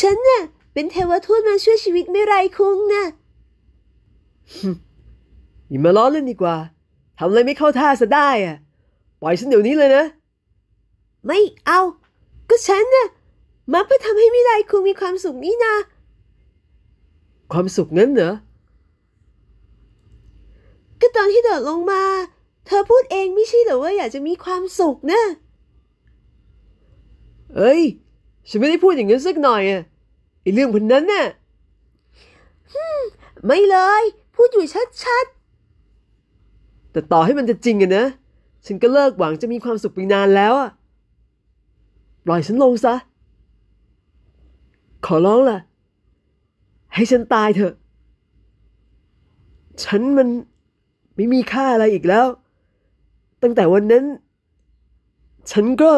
ฉันน่ะเป็นเทวทูตมาช่วยชีวิตไม่ไรคุงนะ่ะอย่ามาล้อเล่นดีกว่า ทำอะไรไม่เข้าท่าซะได้อะปล่อยฉันเดี๋ยวนี้เลยนะ ไม่เอา ก็ฉันน่ะมาเพื่อทำให้มิไรคุงมีความสุขนี่นะ ความสุขงั้นเหรอ ก็ตอนที่เดิดลงมา เธอพูดเองไม่ใช่หรอว่าอยากจะมีความสุขนะ เอ้ย ฉันไม่ได้พูดอย่างนั้นสักหน่อยอะไอ้เรื่องพันนั้นน่ะไม่เลย พูดอยู่ชัดๆ แต่ต่อให้มันจะจริงอะนะ ฉันก็เลิกหวังจะมีความสุขไปนานแล้วอะปล่อยฉันลงซะ ขอร้องล่ะ ให้ฉันตายเถอะ ฉันมันไม่มีค่าอะไรอีกแล้ว ตั้งแต่วันนั้น ฉันก็